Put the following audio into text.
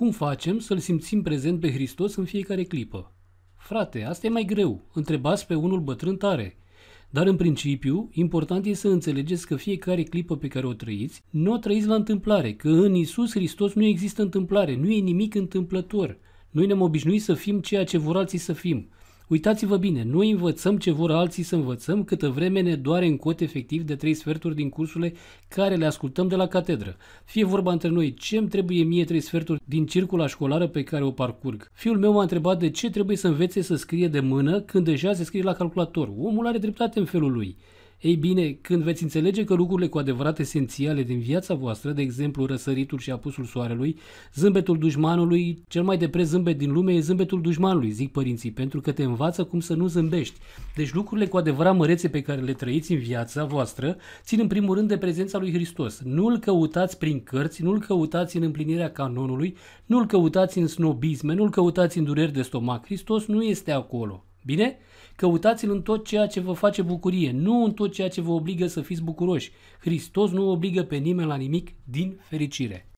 Cum facem să-L simțim prezent pe Hristos în fiecare clipă? Frate, asta e mai greu. Întrebați pe unul bătrân tare. Dar în principiu, important e să înțelegeți că fiecare clipă pe care o trăiți, nu o trăiți la întâmplare, că în Isus Hristos nu există întâmplare, nu e nimic întâmplător. Noi ne-am obișnuit să fim ceea ce vor alții să fim. Uitați-vă bine, noi învățăm ce vor alții să învățăm câtă vreme ne doare în cot efectiv de trei sferturi din cursurile care le ascultăm de la catedră. Fie vorba între noi ce îmi trebuie mie trei sferturi din circula școlară pe care o parcurg. Fiul meu m-a întrebat de ce trebuie să învețe să scrie de mână când deja se scrie la calculator. Omul are dreptate în felul lui. Ei bine, când veți înțelege că lucrurile cu adevărat esențiale din viața voastră, de exemplu răsăritul și apusul soarelui, zâmbetul dușmanului, cel mai de zâmbet din lume e zâmbetul dușmanului, zic părinții, pentru că te învață cum să nu zâmbești. Deci lucrurile cu adevărat mărețe pe care le trăiți în viața voastră țin în primul rând de prezența lui Hristos. Nu-l căutați prin cărți, nu-l căutați în împlinirea canonului, nu-l căutați în snobisme, nu-l căutați în dureri de stomac. Hristos nu este acolo. Bine? Căutați-L în tot ceea ce vă face bucurie, nu în tot ceea ce vă obligă să fiți bucuroși. Hristos nu obligă pe nimeni la nimic din fericire.